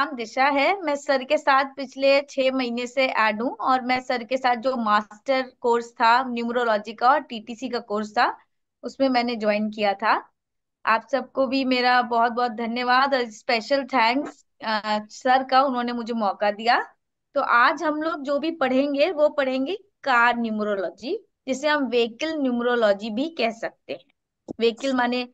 नाम दिशा है मैं सर के साथ पिछले छह महीने से एड हूँ और मैं सर के साथ जो मास्टर कोर्स था न्यूमरोलॉजी का और टीटीसी का कोर्स था उसमें मैंने ज्वाइन किया था आप सबको भी मेरा बहुत बहुत धन्यवाद और स्पेशल थैंक्स सर का उन्होंने मुझे मौका दिया तो आज हम लोग जो भी पढ़ेंगे वो पढ़ेंगे कार न्यूमरोलॉजी जिसे हम व्हीकल न्यूमरोलॉजी भी कह सकते हैं व्हीकल माने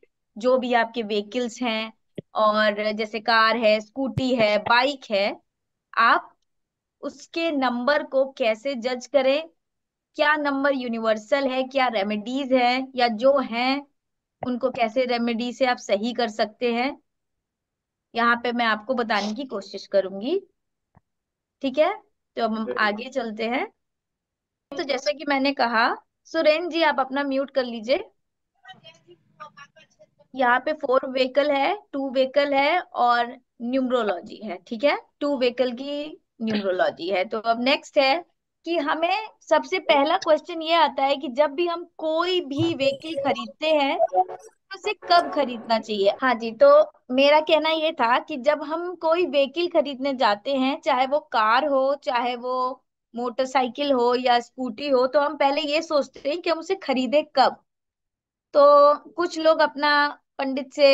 जो भी आपके व्हीकल्स हैं और जैसे कार है स्कूटी है बाइक है आप उसके नंबर को कैसे जज करें क्या नंबर यूनिवर्सल है क्या रेमेडीज है या जो हैं उनको कैसे रेमेडी से आप सही कर सकते हैं यहाँ पे मैं आपको बताने की कोशिश करूंगी ठीक है तो अब हम आगे चलते हैं तो जैसा कि मैंने कहा सुरेन जी आप अपना म्यूट कर लीजिए यहाँ पे फोर व्हीकल है टू व्हीकल है और न्यूमरोलॉजी है ठीक है टू व्हीकल की न्यूमरोलॉजी है तो अब नेक्स्ट है कि हमें सबसे पहला क्वेश्चन ये आता है कि जब भी हम कोई भी व्हीकल खरीदते हैं तो उसे कब खरीदना चाहिए हाँ जी तो मेरा कहना ये था कि जब हम कोई व्हीकल खरीदने जाते हैं चाहे वो कार हो चाहे वो मोटरसाइकिल हो या स्कूटी हो तो हम पहले ये सोचते हैं कि हम उसे खरीदे कब तो कुछ लोग अपना पंडित से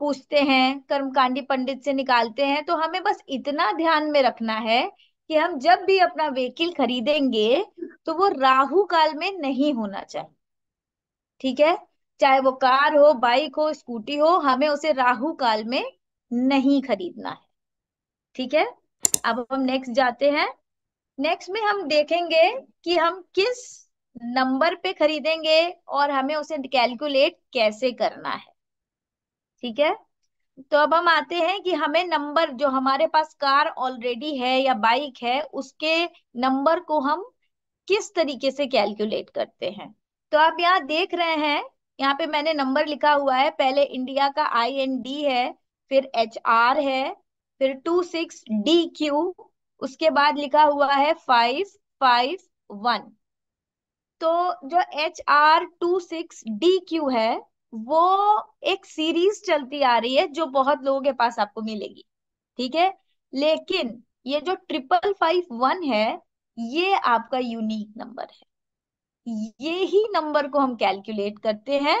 पूछते हैं कर्मकांडी पंडित से निकालते हैं तो हमें बस इतना ध्यान में रखना है कि हम जब भी अपना व्हीकिल खरीदेंगे तो वो राहु काल में नहीं होना चाहिए ठीक है चाहे वो कार हो बाइक हो स्कूटी हो हमें उसे राहु काल में नहीं खरीदना है ठीक है अब हम नेक्स्ट जाते हैं नेक्स्ट में हम देखेंगे कि हम किस नंबर पे खरीदेंगे और हमें उसे कैलकुलेट कैसे करना है ठीक है तो अब हम आते हैं कि हमें नंबर जो हमारे पास कार ऑलरेडी है या बाइक है उसके नंबर को हम किस तरीके से कैलकुलेट करते हैं तो आप यहाँ देख रहे हैं यहाँ पे मैंने नंबर लिखा हुआ है पहले इंडिया का आई एन डी है फिर एच आर है फिर टू सिक्स डी क्यू उसके बाद लिखा हुआ है फाइव फाइव वन तो जो H R two six D Q है वो एक सीरीज चलती आ रही है जो बहुत लोगों के पास आपको मिलेगी ठीक है लेकिन ये जो ट्रिपल फाइव वन है ये आपका यूनिक नंबर है ये ही नंबर को हम कैलकुलेट करते हैं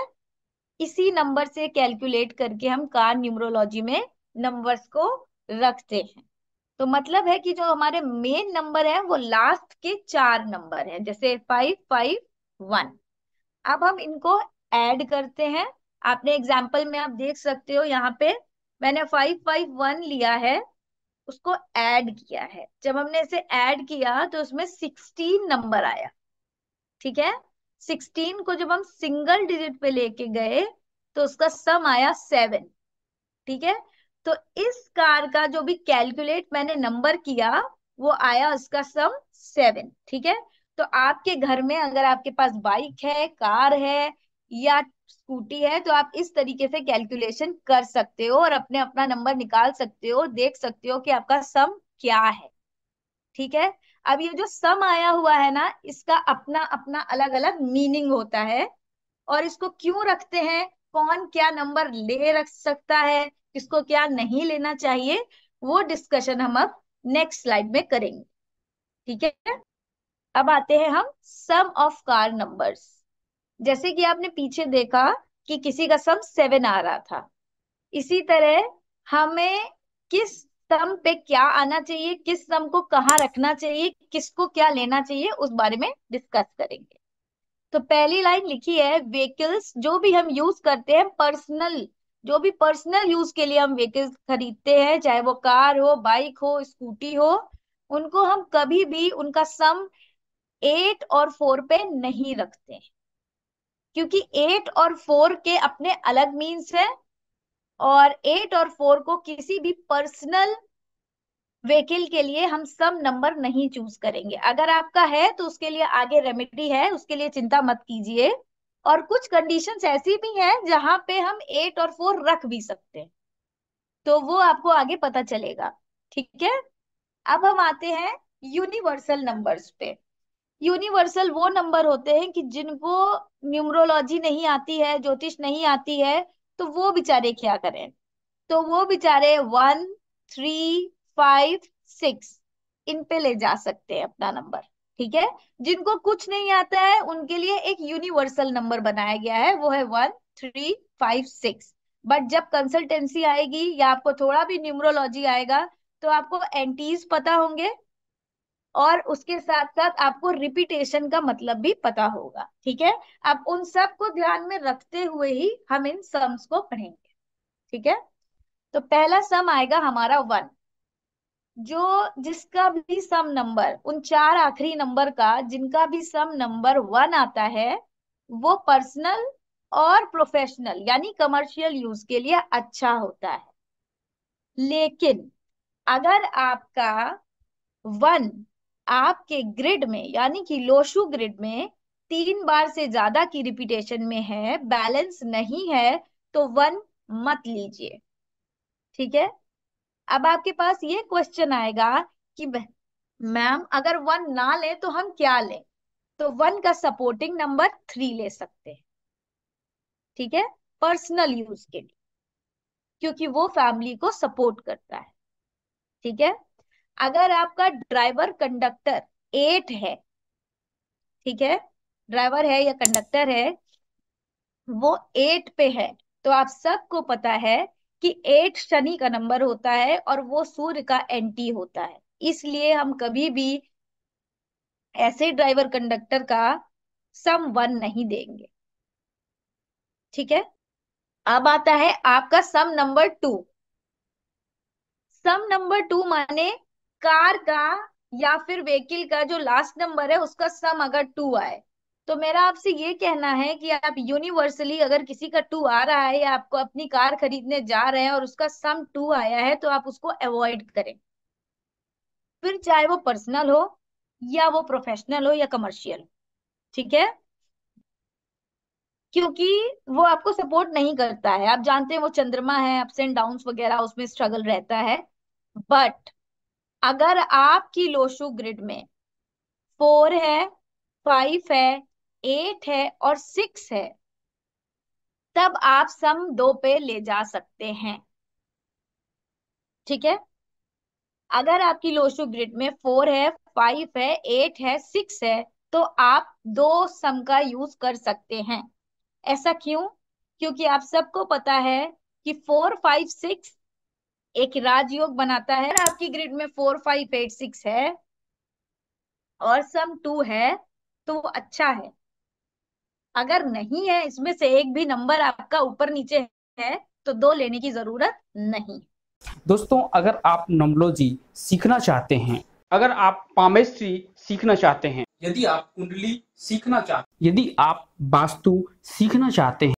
इसी नंबर से कैलकुलेट करके हम कार न्यूमरोलॉजी में नंबर्स को रखते हैं तो मतलब है कि जो हमारे मेन नंबर है वो लास्ट के चार नंबर है जैसे फाइव फाइव वन अब हम इनको ऐड करते हैं आपने एग्जाम्पल में आप देख सकते हो यहाँ पे मैंने फाइव फाइव वन लिया है उसको ऐड किया है जब हमने इसे ऐड किया तो उसमें सिक्सटीन नंबर आया ठीक है सिक्सटीन को जब हम सिंगल डिजिट पे लेके गए तो उसका सम आया सेवन ठीक है तो इस कार का जो भी कैलकुलेट मैंने नंबर किया वो आया उसका सम सेवन ठीक है तो आपके घर में अगर आपके पास बाइक है कार है या स्कूटी है तो आप इस तरीके से कैलकुलेशन कर सकते हो और अपने अपना नंबर निकाल सकते हो देख सकते हो कि आपका सम क्या है ठीक है अब ये जो सम आया हुआ है ना इसका अपना अपना अलग अलग मीनिंग होता है और इसको क्यों रखते हैं कौन क्या नंबर ले रख सकता है किसको क्या नहीं लेना चाहिए वो डिस्कशन हम अब नेक्स्ट स्लाइड में करेंगे ठीक है अब आते हैं हम सम ऑफ कार नंबर्स जैसे कि आपने पीछे देखा कि किसी का सम सेवन आ रहा था इसी तरह हमें किस सम पे क्या आना चाहिए किस सम को कहाँ रखना चाहिए किसको क्या लेना चाहिए उस बारे में डिस्कस करेंगे तो पहली लाइन लिखी है व्हीकल्स जो भी हम यूज करते हैं पर्सनल जो भी पर्सनल यूज के लिए हम व्हीकल्स खरीदते हैं चाहे वो कार हो बाइक हो स्कूटी हो उनको हम कभी भी उनका सम एट और फोर पे नहीं रखते हैं क्योंकि एट और फोर के अपने अलग मीन्स है और एट और फोर को किसी भी पर्सनल व्हीकल के लिए हम सम नंबर नहीं चूज करेंगे अगर आपका है तो उसके लिए आगे रेमेडी है उसके लिए चिंता मत कीजिए और कुछ कंडीशंस ऐसी भी हैं जहां पे हम एट और फोर रख भी सकते हैं तो वो आपको आगे पता चलेगा ठीक है अब हम आते हैं यूनिवर्सल नंबर्स पे यूनिवर्सल वो नंबर होते हैं कि जिनको न्यूमरोलॉजी नहीं आती है ज्योतिष नहीं आती है तो वो बेचारे क्या करें तो वो बेचारे वन थ्री फाइव सिक्स इन पे ले जा सकते हैं अपना नंबर ठीक है जिनको कुछ नहीं आता है उनके लिए एक यूनिवर्सल नंबर बनाया गया है वो है one three five six but जब कंसल्टेंसी आएगी या आपको थोड़ा भी न्यूमरोलॉजी आएगा तो आपको एंटीज पता होंगे और उसके साथ साथ आपको रिपीटेशन का मतलब भी पता होगा ठीक है अब उन सब को ध्यान में रखते हुए ही हम इन सम्स को पढ़ेंगे ठीक है तो पहला सम आएगा हमारा वन जो जिसका भी सम नंबर उन चार आखिरी नंबर का जिनका भी सम नंबर वन आता है वो पर्सनल और प्रोफेशनल यानी कमर्शियल यूज के लिए अच्छा होता है लेकिन अगर आपका वन आपके ग्रिड में यानी कि लोशु ग्रिड में तीन बार से ज्यादा की रिपीटेशन में है बैलेंस नहीं है तो वन मत लीजिए ठीक है अब आपके पास ये क्वेश्चन आएगा कि मैम अगर वन ना ले तो हम क्या लें तो वन का सपोर्टिंग नंबर थ्री ले सकते हैं ठीक है पर्सनल यूज के लिए क्योंकि वो फैमिली को सपोर्ट करता है ठीक है अगर आपका ड्राइवर कंडक्टर एट है ठीक है ड्राइवर है या कंडक्टर है वो एट पे है तो आप सबको पता है कि एट शनि का नंबर होता है और वो सूर्य का एंटी होता है इसलिए हम कभी भी ऐसे ड्राइवर कंडक्टर का सम वन नहीं देंगे ठीक है अब आता है आपका sum number two sum number two माने कार का या फिर व्हीकिल का जो लास्ट नंबर है उसका सम अगर टू आए तो मेरा आपसे ये कहना है कि आप यूनिवर्सली अगर किसी का टू आ रहा है या आपको अपनी कार खरीदने जा रहे हैं और उसका सम टू आया है तो आप उसको अवॉइड करें फिर चाहे वो पर्सनल हो या वो प्रोफेशनल हो या कमर्शियल ठीक है क्योंकि वो आपको सपोर्ट नहीं करता है आप जानते हैं वो चंद्रमा है अप्स एंड डाउन वगैरह उसमें स्ट्रगल रहता है बट अगर आपकी लोशु ग्रिड में फोर है फाइव है एट है और सिक्स है तब आप सम दो पे ले जा सकते हैं ठीक है अगर आपकी लोशु ग्रिड में फोर है फाइव है एट है सिक्स है तो आप दो सम का यूज कर सकते हैं ऐसा क्यों क्योंकि आप सबको पता है कि फोर फाइव सिक्स एक राजयोग बनाता है आपकी ग्रिड में फोर फाइव एट सिक्स है और सम टू है तो वो अच्छा है अगर नहीं है इसमें से एक भी नंबर आपका ऊपर नीचे है तो दो लेने की जरूरत नहीं दोस्तों अगर आप नमलोजी सीखना चाहते हैं अगर आप पामेस्ट्री सीखना चाहते हैं यदि आप कुंडली सीखना चाहते यदि आप वास्तु सीखना चाहते हैं